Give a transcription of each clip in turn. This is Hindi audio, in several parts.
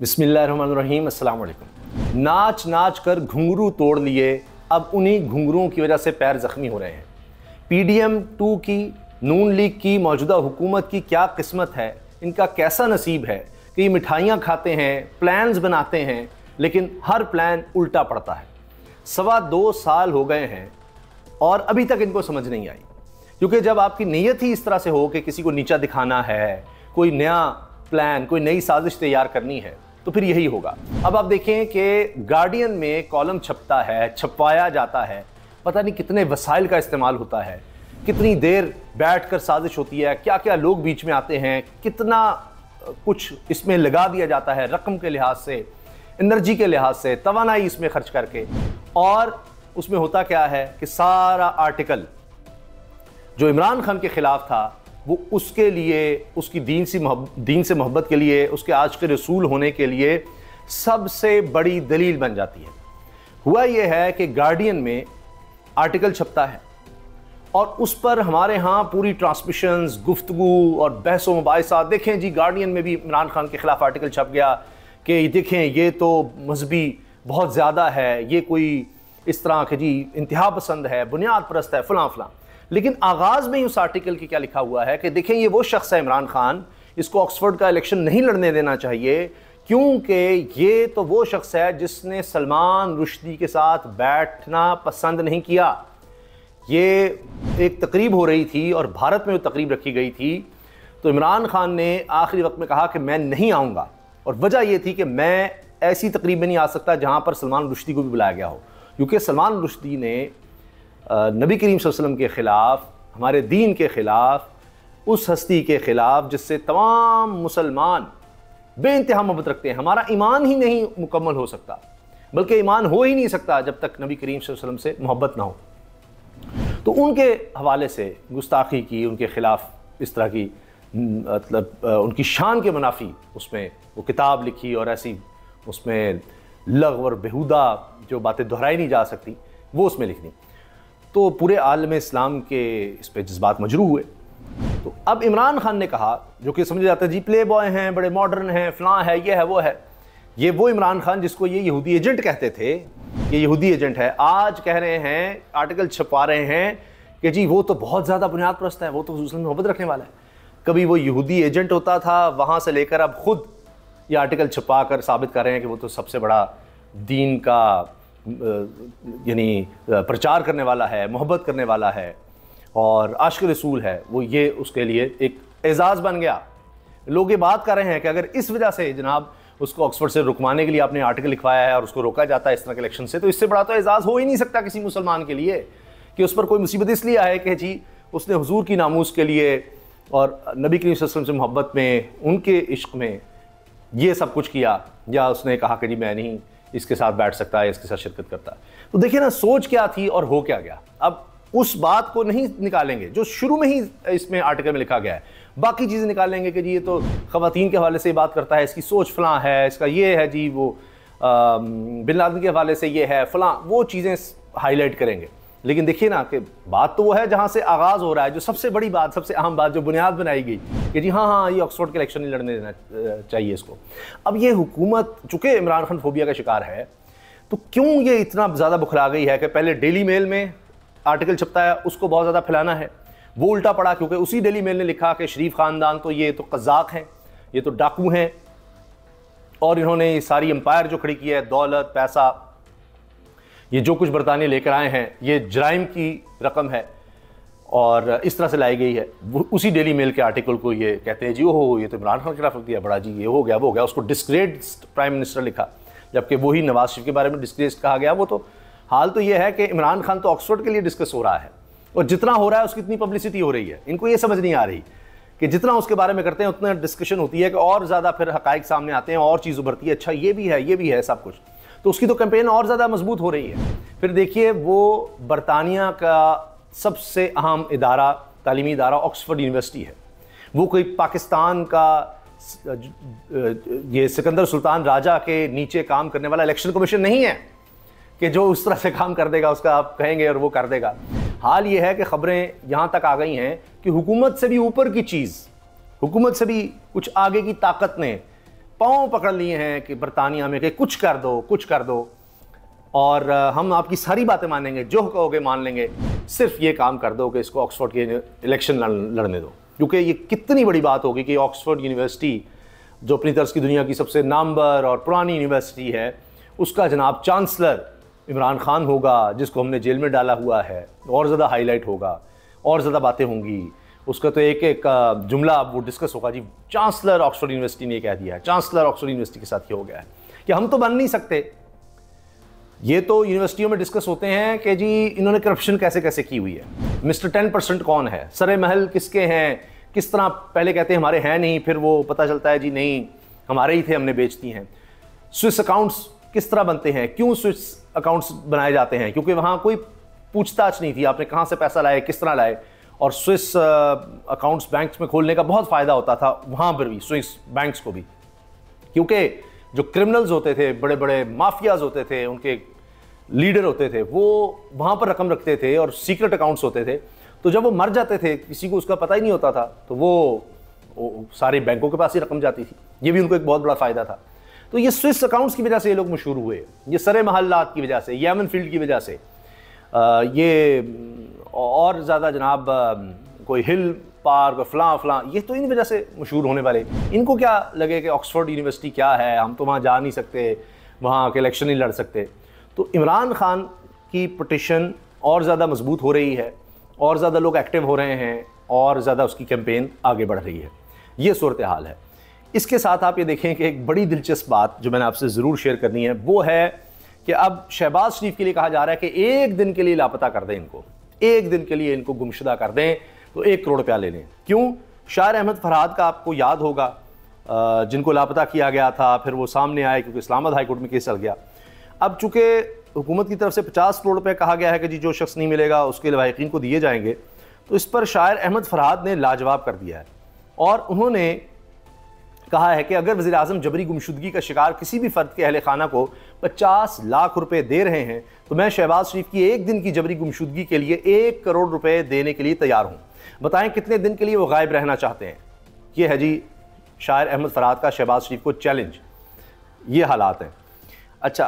बिसमीम अल्लाम नाच नाच कर घुंघरू तोड़ लिए अब उन्हीं घुंघरुओं की वजह से पैर ज़ख्मी हो रहे हैं पी डी एम टू की नून लीग की मौजूदा हुकूमत की क्या किस्मत है इनका कैसा नसीब है कि ये मिठाइयाँ खाते हैं प्लान्स बनाते हैं लेकिन हर प्लान उल्टा पड़ता है सवा दो साल हो गए हैं और अभी तक इनको समझ नहीं आई क्योंकि जब आपकी नीयत ही इस तरह से हो कि किसी को नीचा दिखाना है कोई नया प्लान कोई नई साजिश तैयार करनी है तो फिर यही होगा अब आप देखें कि गार्डियन में कॉलम छपता है छपवाया जाता है पता नहीं कितने वसाइल का इस्तेमाल होता है कितनी देर बैठ कर साजिश होती है क्या क्या लोग बीच में आते हैं कितना कुछ इसमें लगा दिया जाता है रकम के लिहाज से एनर्जी के लिहाज से तोानाई इसमें खर्च करके और उसमें होता क्या है कि सारा आर्टिकल जो इमरान खान के ख़िलाफ़ था वो उसके लिए उसकी दीन सी दीन से मोहब्बत के लिए उसके आज के रसूल होने के लिए सबसे बड़ी दलील बन जाती है हुआ यह है कि गार्डियन में आर्टिकल छपता है और उस पर हमारे यहाँ पूरी ट्रांसमिशंस गुफ्तु और बहसों मुबासा देखें जी गार्डियन में भी इमरान खान के ख़िलाफ़ आर्टिकल छप गया कि देखें ये तो मजहबी बहुत ज़्यादा है ये कोई इस तरह के जी इंतहा पसंद है बुनियाद परस्त है फ़लाँ फलां लेकिन आगाज में उस आर्टिकल के क्या लिखा हुआ है कि देखें ये वो शख्स है इमरान खान इसको ऑक्सफोर्ड का इलेक्शन नहीं लड़ने देना चाहिए क्योंकि ये तो वो शख्स है जिसने सलमान रुश्दी के साथ बैठना पसंद नहीं किया ये एक तकरीब हो रही थी और भारत में वो तकरीब रखी गई थी तो इमरान खान ने आखिरी वक्त में कहा कि मैं नहीं आऊँगा और वजह यह थी कि मैं ऐसी तकरीब में नहीं आ सकता जहाँ पर सलमान रुश्दी को भी बुलाया गया हो क्योंकि सलमान रुश्दी ने नबी करीम वसल्लम के ख़िलाफ़ हमारे दीन के ख़िलाफ़ उस हस्ती के ख़िलाफ़ जिससे तमाम मुसलमान बे इंतहा मोहब्बत रखते हैं हमारा ईमान ही नहीं मुकम्मल हो सकता बल्कि ईमान हो ही नहीं सकता जब तक नबी करीम वसल्लम से मोहब्बत ना हो तो उनके हवाले से गुस्ताखी की उनके ख़िलाफ़ इस तरह की मतलब उनकी शान के मुनाफी उसमें वो किताब लिखी और ऐसी उसमें लग और बेहुदा जो बातें दोहराई नहीं जा सकती वो उसमें लिखनी तो पूरे आलम इस्लाम के इस पर जज्बात मजरू हुए तो अब इमरान खान ने कहा जो कि समझा जाता है जी प्ले बॉय हैं बड़े मॉडर्न हैं फ़लाँ है ये है वो है ये वो इमरान खान जिसको ये यहूदी एजेंट कहते थे ये यहूदी एजेंट है आज कह रहे हैं आर्टिकल छपा रहे हैं कि जी वो तो बहुत ज़्यादा बुनियाद प्रस्त है वो तो उसमें मोहब्बत रखने वाला है कभी वो यहूदी एजेंट होता था वहाँ से लेकर अब खुद ये आर्टिकल छुपा कर साबित कर रहे हैं कि वो तो सबसे बड़ा दीन का यानी प्रचार करने वाला है मोहब्बत करने वाला है और आश्क रसूल है वो ये उसके लिए एक एजाज़ बन गया लोग ये बात कर रहे हैं कि अगर इस वजह से जनाब उसको ऑक्सफोर्ड से रुकवाने के लिए आपने आर्टिकल लिखवाया है और उसको रोका जाता है इस तरह के इलेक्शन से तो इससे बड़ा तो एजाज़ हो ही नहीं सकता किसी मुसलमान के लिए कि उस पर कोई मुसीबत इसलिए आए कि जी उसने हजूर की नामूस के लिए और नबी करीम वसल्लम से मोहब्बत में उनके इश्क में ये सब कुछ किया या उसने कहा कि जी मैं नहीं इसके साथ बैठ सकता है इसके साथ शिरकत करता है तो देखिए ना सोच क्या थी और हो क्या गया अब उस बात को नहीं निकालेंगे जो शुरू में ही इसमें आर्टिकल में लिखा गया है बाकी चीज़ें निकालेंगे कि जी ये तो खातन के हवाले से बात करता है इसकी सोच फलां है इसका ये है जी वो बिन लादन के हवाले से ये है फलां वो चीज़ें हाईलाइट करेंगे लेकिन देखिए ना कि बात तो वो है जहाँ से आगाज़ हो रहा है जो सबसे बड़ी बात सबसे अहम बात जो बुनियाद बनाई गई कि जी हाँ हाँ ये ऑक्सफोर्ड के इलेक्शन नहीं लड़ने देना चाहिए इसको अब ये हुकूमत चूँकि इमरान खान फोबिया का शिकार है तो क्यों ये इतना ज़्यादा बुखला गई है कि पहले डेली मेल में आर्टिकल छपता है उसको बहुत ज़्यादा फैलाना है वो उल्टा पड़ा क्योंकि उसी डेली मेल ने लिखा कि शरीफ ख़ानदान तो ये तो कज़ाक हैं ये तो डाकू हैं और इन्होंने सारी एम्पायर जो खड़ी की है दौलत पैसा ये जो कुछ बरतानिया लेकर आए हैं ये जराइम की रकम है और इस तरह से लाई गई है उसी डेली मेल के आर्टिकल को ये कहते हैं जी ओ ये तो इमरान खान के खिलाफ दिया बड़ा जी ये हो गया वो हो गया उसको डिस्क्रेड प्राइम मिनिस्टर लिखा जबकि वही नवाज शरीफ के बारे में डिस्क्रेज कहा गया वो तो हाल तो ये है कि इमरान खान तो ऑक्सफोर्ड के लिए डिस्कस हो रहा है और जितना हो रहा है उसकी इतनी पब्लिसिटी हो रही है इनको ये समझ नहीं आ रही कि जितना उसके बारे में करते हैं उतना डिस्कशन होती है कि और ज़्यादा फिर हकाइक सामने आते हैं और चीज़ उभरती है अच्छा ये भी है ये भी है सब कुछ तो उसकी तो कैंपेन और ज़्यादा मजबूत हो रही है फिर देखिए वो बरतानिया का सबसे अहम इदारा तालीमी इदारा ऑक्सफर्ड यूनिवर्सिटी है वो कोई पाकिस्तान का ये सिकंदर सुल्तान राजा के नीचे काम करने वाला इलेक्शन कमीशन नहीं है कि जो उस तरह से काम कर देगा उसका आप कहेंगे और वो कर देगा हाल ये है कि खबरें यहाँ तक आ गई हैं कि हुकूमत से भी ऊपर की चीज़ हुकूमत से भी कुछ आगे की ताकत ने पाँव पकड़ लिए हैं कि बरतानिया में कि कुछ कर दो कुछ कर दो और हम आपकी सारी बातें मानेंगे जो कहोगे मान लेंगे सिर्फ ये काम कर दो कि इसको ऑक्सफोर्ड के इलेक्शन लड़ने दो क्योंकि ये कितनी बड़ी बात होगी कि ऑक्सफोर्ड यूनिवर्सिटी जो अपनी तरफ की दुनिया की सबसे नामवर और पुरानी यूनिवर्सिटी है उसका जनाब चांसलर इमरान खान होगा जिसको हमने जेल में डाला हुआ है और ज़्यादा हाईलाइट होगा और ज़्यादा बातें होंगी उसका तो एक एक जुमला अब वो डिस्कस होगा जी चांसलर ऑक्सफोर्ड यूनिवर्सिटी ने कह दिया है चांसलर ऑक्सफोर्ड यूनिवर्सिटी के साथ ये हो गया है कि हम तो बन नहीं सकते ये तो यूनिवर्सिटियों में डिस्कस होते हैं कि जी इन्होंने करप्शन कैसे कैसे की हुई है मिस्टर टेन परसेंट कौन है सरे महल किसके हैं किस तरह पहले कहते हैं हमारे हैं नहीं फिर वो पता चलता है जी नहीं हमारे ही थे हमने बेच दिए हैं स्विस अकाउंट्स किस तरह बनते हैं क्यों स्विस अकाउंट्स बनाए जाते हैं क्योंकि वहाँ कोई पूछताछ नहीं थी आपने कहाँ से पैसा लाए किस तरह लाए और स्विस अकाउंट्स बैंक्स में खोलने का बहुत फ़ायदा होता था वहां पर भी स्विस बैंक्स को भी क्योंकि जो क्रिमिनल्स होते थे बड़े बड़े माफियाज होते थे उनके लीडर होते थे वो वहां पर रकम रखते थे और सीक्रेट अकाउंट्स होते थे तो जब वो मर जाते थे किसी को उसका पता ही नहीं होता था तो वो, वो सारे बैंकों के पास ही रकम जाती थी ये भी उनको एक बहुत बड़ा फ़ायदा था तो ये स्विस अकाउंट्स की वजह से ये लोग मशहूर हुए ये सरे महल्लात की वजह से यमन फील्ड की वजह से ये और ज़्यादा जनाब कोई हिल पार्क और फलां फलां ये तो इन वजह से मशहूर होने वाले इनको क्या लगे कि ऑक्सफोर्ड यूनिवर्सिटी क्या है हम तो वहाँ जा नहीं सकते वहाँ के इलेक्शन नहीं लड़ सकते तो इमरान खान की पटिशन और ज़्यादा मजबूत हो रही है और ज़्यादा लोग एक्टिव हो रहे हैं और ज़्यादा उसकी कैंपेन आगे बढ़ रही है ये सूरत हाल है इसके साथ आप ये देखें कि एक बड़ी दिलचस्प बात जो मैंने आपसे ज़रूर शेयर करनी है वो है कि अब शहबाज शरीफ के लिए कहा जा रहा है कि एक दिन के लिए लापता कर दें इनको एक दिन के लिए इनको गुमशुदा कर दें तो एक करोड़ रुपया ले लें क्यों शायर अहमद फरहाद का आपको याद होगा जिनको लापता किया गया था फिर वो सामने आए क्योंकि इस्लामाबाद हाईकोर्ट में केस चल गया अब चूंकि हुकूमत की तरफ से पचास करोड़ रुपये कहा गया है कि जी जो शख्स नहीं मिलेगा उसके लवाकिन को दिए जाएंगे तो इस पर शायर अहमद फरहाद ने लाजवाब कर दिया है और उन्होंने कहा है कि अगर वजी अजम जबरी गुमशुदगी का शिकार किसी भी फ़र्द के अहल खाना को पचास लाख रुपये दे रहे हैं तो मैं शहबाज शरीफ की एक दिन की जबरी गुमशुदगी के लिए एक करोड़ रुपये देने के लिए तैयार हूँ बताएं कितने दिन के लिए वो गायब रहना चाहते हैं ये है जी शायर अहमद फराद का शहबाज शरीफ को चैलेंज ये हालात हैं अच्छा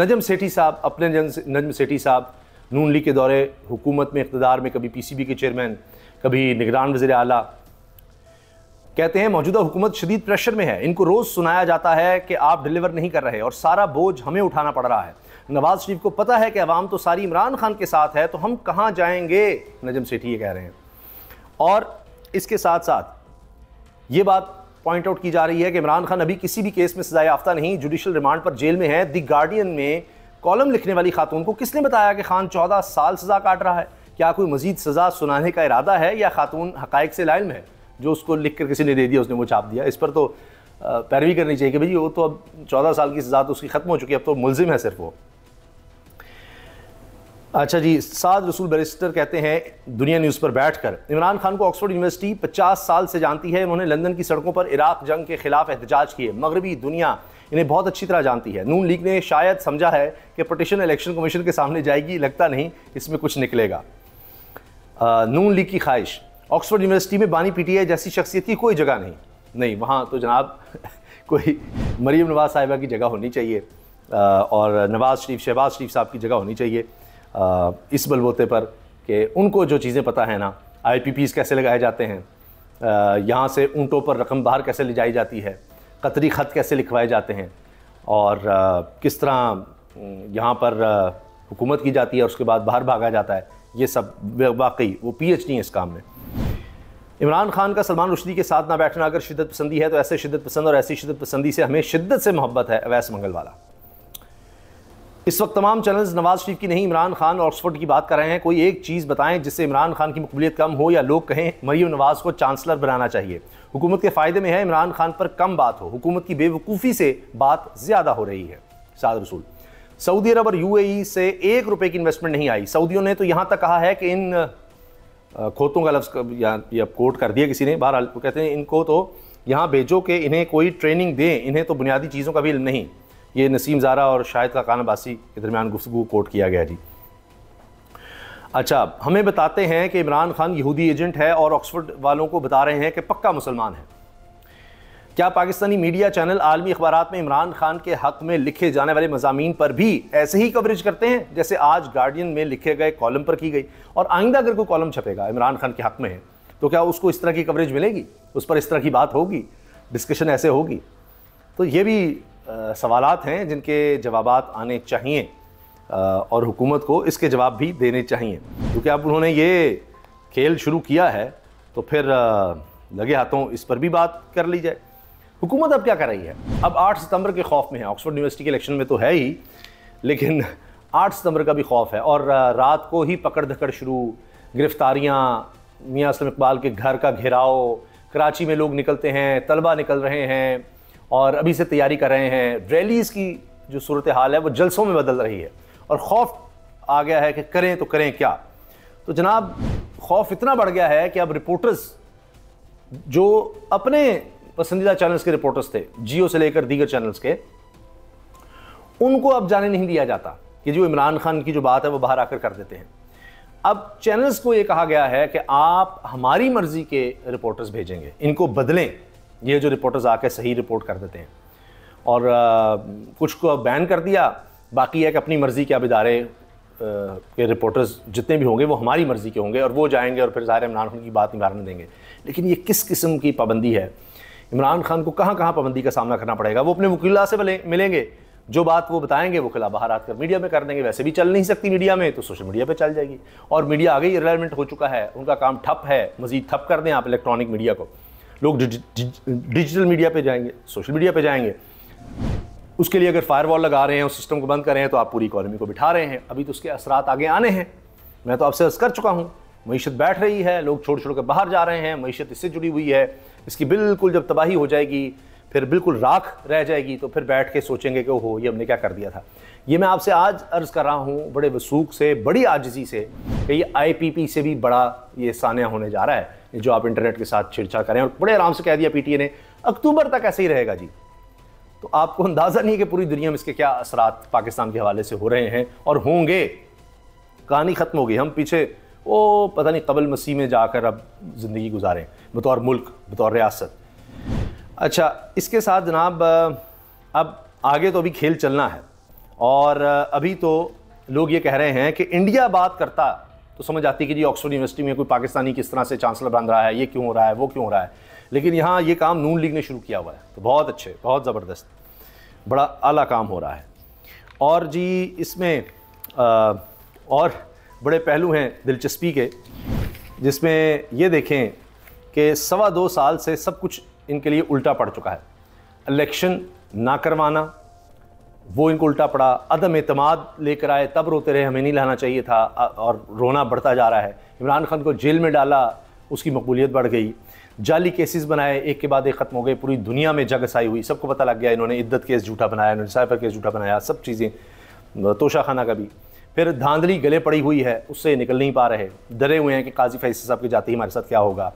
नजम सेठी साहब अपने नजम सेठी साहब नून लीग के दौरे हुकूमत में इकतदार में कभी पीसीबी के चेयरमैन कभी निगरान वजी अला कहते हैं मौजूदा हुकूमत शदीद प्रेशर में है इनको रोज़ सुनाया जाता है कि आप डिलीवर नहीं कर रहे और सारा बोझ हमें उठाना पड़ रहा है नवाज शरीफ को पता है कि अवाम तो सारी इमरान खान के साथ है तो हम कहाँ जाएंगे नजम सेठी ये कह रहे हैं और इसके साथ साथ ये बात पॉइंट आउट की जा रही है कि इमरान खान अभी किसी भी केस में सजा याफ्ता नहीं जुडिशल रिमांड पर जेल में है द गार्डियन में कॉलम लिखने वाली खातून को किसने बताया कि खान चौदह साल सज़ा काट रहा है क्या कोई मजीद सज़ा सुनाने का इरादा है या खातून हक़ से लाइल है जो उसको लिख कर किसी ने दे दिया उसने वो छाप दिया इस पर तो पैरवी करनी चाहिए कि भाई वो तो अब चौदह साल की सज़ा तो उसकी ख़त्म हो चुकी है अब तो मुलजिम है सिर्फ वो अच्छा जी साद रसूल बैरिस्टर कहते हैं दुनिया न्यूज़ पर बैठ कर इमरान खान को ऑक्सफोर्ड यूनिवर्सिटी पचास साल से जानती है उन्होंने लंदन की सड़कों पर इराक जंग के खिलाफ एहतजाज किए मगरबी दुनिया इन्हें बहुत अच्छी तरह जानती है नून लीग ने शायद समझा है कि पटिशन इलेक्शन कमीशन के सामने जाएगी लगता नहीं इसमें कुछ निकलेगा आ, नून लीग की ख्वाहिश ऑक्सफोर्ड यूनिवर्सिटी में बानी पीटीआई जैसी शख्सियत की कोई जगह नहीं नहीं वहाँ तो जनाब कोई मरीम नवाज़ साहिबा की जगह होनी चाहिए और नवाज़ शरीफ शहबाज शरीफ साहब की जगह होनी चाहिए इस बलबोते पर कि उनको जो चीज़ें पता है ना आई कैसे लगाए जाते हैं यहाँ से ऊँटों पर रकम बाहर कैसे ले जाई जाती है कतरी ख़त कैसे लिखवाए जाते हैं और किस तरह यहाँ पर हुकूमत की जाती है और उसके बाद बाहर भागा जाता है ये सब वाकई वो पी है इस काम में इमरान खान का सलमान रुशदी के साथ ना बैठना अगर शिदत पसंदी है तो ऐसे शिदत पसंद और ऐसी शिदत पसंदी से हमें शिदत से मोहब्बत है अवैस वाला इस वक्त तमाम चैनल्स नवाज शरीफ की नहीं इमरान खान और ऑक्सफोर्ड की बात कर रहे हैं कोई एक चीज़ बताएं जिससे इमरान खान की मकबूलियत कम हो या लोग कहें मरीम नवाज़ को चांसलर बनाना चाहिए हुकूमत के फ़ायदे में है इमरान खान पर कम बात हो हुकूमत की बेवकूफ़ी से बात ज़्यादा हो रही है साद रसूल सऊदी अरब और यूएई से एक रुपए की इन्वेस्टमेंट नहीं आई सऊदियों ने तो यहां तक कहा है कि इन खोतों का लफ्ज़ या कोट कर दिया किसी ने बहरहाल वो कहते हैं इनको तो यहाँ भेजो कि इन्हें कोई ट्रेनिंग दें इन्हें तो बुनियादी चीज़ों का भी इल्म नहीं ये नसीम जारा और शाहिद का कान बासी के दरमियान गुफ्तु कोट किया गया जी अच्छा हमें बताते हैं कि इमरान खान यहूदी एजेंट है और ऑक्सफोर्ड वालों को बता रहे हैं कि पक्का मुसलमान है क्या पाकिस्तानी मीडिया चैनल आलमी अखबार में इमरान खान के हक में लिखे जाने वाले मजामी पर भी ऐसे ही कवरेज करते हैं जैसे आज गार्डियन में लिखे गए कॉलम पर की गई और आइंदा अगर कोई कॉलम छपेगा इमरान खान के हक में है तो क्या उसको इस तरह की कवरेज मिलेगी उस पर इस तरह की बात होगी डिस्कशन ऐसे होगी तो ये भी सवाल हैं जिनके जवाब आने चाहिए और हुकूमत को इसके जवाब भी देने चाहिए क्योंकि अब उन्होंने ये खेल शुरू किया है तो फिर लगे हाथों इस पर भी बात कर ली जाए हुकूमत अब क्या कर रही है अब 8 सितंबर के खौफ में है ऑक्सफोर्ड यूनिवर्सिटी के इलेक्शन में तो है ही लेकिन 8 सितंबर का भी खौफ है और रात को ही पकड़ धकड़ शुरू गिरफ्तारियाँ मियाँ असलम इकबाल के घर का घेराव कराची में लोग निकलते हैं तलबा निकल रहे हैं और अभी से तैयारी कर रहे हैं रैलीज़ की जो सूरत हाल है वो जलसों में बदल रही है और खौफ आ गया है कि करें तो करें क्या तो जनाब खौफ इतना बढ़ गया है कि अब रिपोर्टर्स जो अपने पसंदीदा चैनल्स के रिपोर्टर्स थे जियो से लेकर दीगर चैनल्स के उनको अब जाने नहीं दिया जाता कि जो इमरान खान की जो बात है वो बाहर आकर कर देते हैं अब चैनल्स को ये कहा गया है कि आप हमारी मर्ज़ी के रिपोर्टर्स भेजेंगे इनको बदलें ये जो रिपोर्टर्स आके सही रिपोर्ट कर देते हैं और आ, कुछ को अब बैन कर दिया बाकी है कि अपनी मर्ज़ी के अब इदारे के रिपोर्टर्स जितने भी होंगे वो हमारी मर्ज़ी के होंगे और वो जाएंगे और फिर ज़ाहिर इमरान खान की बात निवारण देंगे लेकिन ये किस किस्म की पाबंदी है इमरान खान को कहाँ कहाँ पाबंदी का सामना करना पड़ेगा वो अपने वकीला से मिलेंगे जो बात वो बताएंगे वो खिला बाहर आकर मीडिया में कर देंगे वैसे भी चल नहीं सकती मीडिया में तो सोशल मीडिया पे चल जाएगी और मीडिया आगे ही इरेलीवेंट हो चुका है उनका काम ठप है मजीद ठप कर दें आप इलेक्ट्रॉनिक मीडिया को लोग डिजिटल मीडिया पे जाएंगे सोशल मीडिया पे जाएंगे उसके लिए अगर फायरवॉल लगा रहे हैं उस सिस्टम को बंद कर रहे हैं तो आप पूरी इकोनॉमी को बिठा रहे हैं अभी तो उसके असरात आगे आने हैं मैं तो आपसे अर्ज कर चुका हूँ मीशत बैठ रही है लोग छोड़ छोड़ कर बाहर जा रहे हैं मीशत इससे जुड़ी हुई है इसकी बिल्कुल जब तबाही हो जाएगी फिर बिल्कुल राख रह जाएगी तो फिर बैठ के सोचेंगे कि ओहो ये हमने क्या कर दिया था ये मैं आपसे आज अर्ज़ कर रहा हूँ बड़े वसूख से बड़ी आजजी से कि ये आई से भी बड़ा ये सानिया होने जा रहा है जो आप इंटरनेट के साथ छेड़छाड़ करें और बड़े आराम से कह दिया पीटीए ने अक्टूबर तक ऐसे ही रहेगा जी तो आपको अंदाज़ा नहीं है कि पूरी दुनिया में इसके क्या असरात पाकिस्तान के हवाले से हो रहे हैं और होंगे कहानी ख़त्म हो गई हम पीछे वो पता नहीं कबल मसीह में जाकर अब ज़िंदगी गुजारें बतौर मुल्क बतौर रियासत अच्छा इसके साथ जनाब अब आगे तो अभी खेल चलना है और अभी तो लोग ये कह रहे हैं कि इंडिया बात करता तो समझ आती कि जी ऑक्सफोर्ड यूनिवर्सिटी में कोई पाकिस्तानी किस तरह से चांसलर बन रहा है ये क्यों हो रहा है वो क्यों हो रहा है लेकिन यहाँ ये काम नून लीग ने शुरू किया हुआ है तो बहुत अच्छे बहुत ज़बरदस्त बड़ा आला काम हो रहा है और जी इसमें आ, और बड़े पहलू हैं दिलचस्पी के जिसमें ये देखें कि सवा दो साल से सब कुछ इनके लिए उल्टा पड़ चुका है इलेक्शन ना करवाना वो इनको उल्टा पड़ा अदम अतमाद लेकर आए तब रोते रहे हमें नहीं लाना चाहिए था और रोना बढ़ता जा रहा है इमरान खान को जेल में डाला उसकी मकबूलियत बढ़ गई जाली केसेस बनाए एक के बाद एक ख़त्म हो गए पूरी दुनिया में जगसाई हुई सबको पता लग गया इन्होंने इद्दत केस झूठा बनाया इन्होंने साइफर केस झूठा बनाया सब चीज़ें तोशा खाना का भी फिर धांधली गले पड़ी हुई है उससे निकल नहीं पा रहे डरे हुए हैं कि काजी फैसल साहब के जाते ही हमारे साथ क्या होगा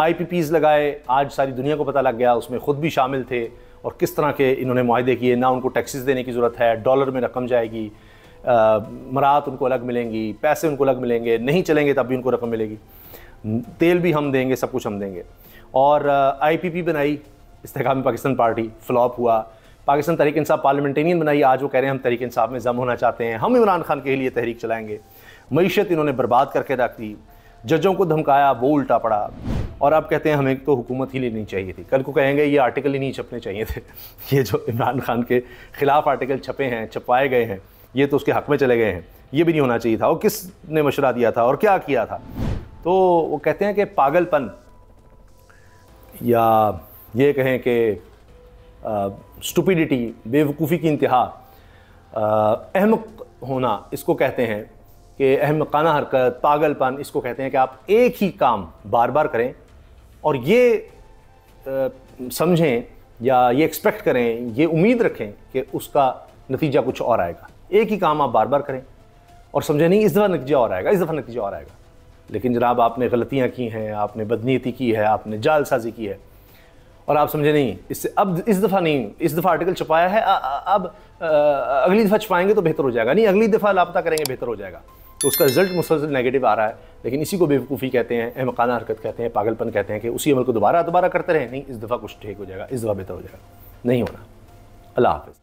आई लगाए आज सारी दुनिया को पता लग गया उसमें ख़ुद भी शामिल थे और किस तरह के इन्होंने माहदे किए ना उनको टैक्सेस देने की ज़रूरत है डॉलर में रकम जाएगी मराहत उनको अलग मिलेंगी पैसे उनको अलग मिलेंगे नहीं चलेंगे तब भी उनको रकम मिलेगी तेल भी हम देंगे सब कुछ हम देंगे और आईपीपी बनाई इस्तेकाम पाकिस्तान पार्टी फ्लॉप हुआ पाकिस्तान तरीक इंसाफ पार्लियामेंटेरियन बनाई आज वो कह रहे हैं हम तरीक इंसाफ में जम होना चाहते हैं हम इमरान खान के लिए तहरीक चलाएंगे मीशत इन्होंने बर्बाद करके रख दी जजों को धमकाया वो उल्टा पड़ा और अब कहते हैं हमें तो हुकूमत ही लेनी चाहिए थी कल को कहेंगे ये आर्टिकल ही नहीं छपने चाहिए थे ये जो इमरान खान के ख़िलाफ़ आर्टिकल छपे हैं छपवाए गए हैं ये तो उसके हक़ में चले गए हैं ये भी नहीं होना चाहिए था और किसने मशरा दिया था और क्या किया था तो वो कहते हैं कि पागलपन या ये कहें कि स्टुपिडिटी बेवकूफ़ी की इंतहा अहम होना इसको कहते हैं कि अहमकाना हरकत पागलपन इसको कहते हैं कि आप एक ही काम बार बार करें और ये समझें या ये एक्सपेक्ट करें ये उम्मीद रखें कि उसका नतीजा कुछ और आएगा एक ही काम आप बार बार करें और समझें नहीं इस दफ़ा नतीजा और आएगा इस दफ़ा नतीजा और आएगा लेकिन जनाब आपने गलतियाँ की हैं आपने बदनीति की है आपने जालसाजी की है और आप समझे नहीं इससे अब इस दफ़ा नहीं इस दफ़ा आर्टिकल छुपाया है अब अगली दफ़ा छुपाएंगे तो बेहतर हो जाएगा नहीं अगली दफ़ा लापता करेंगे बेहतर हो जाएगा तो उसका रिजल्ट मुसलसल नेगेटिव आ रहा है लेकिन इसी को बेवकूफ़ी कहते हैं अहमकाना हरकत कहते हैं पागलपन कहते हैं कि उसी अमल को दोबारा दोबारा करते रहें नहीं इस दफ़ा कुछ ठीक हो जाएगा इस दफ़ा बेहतर हो जाएगा नहीं होना अल्लाह हाफ़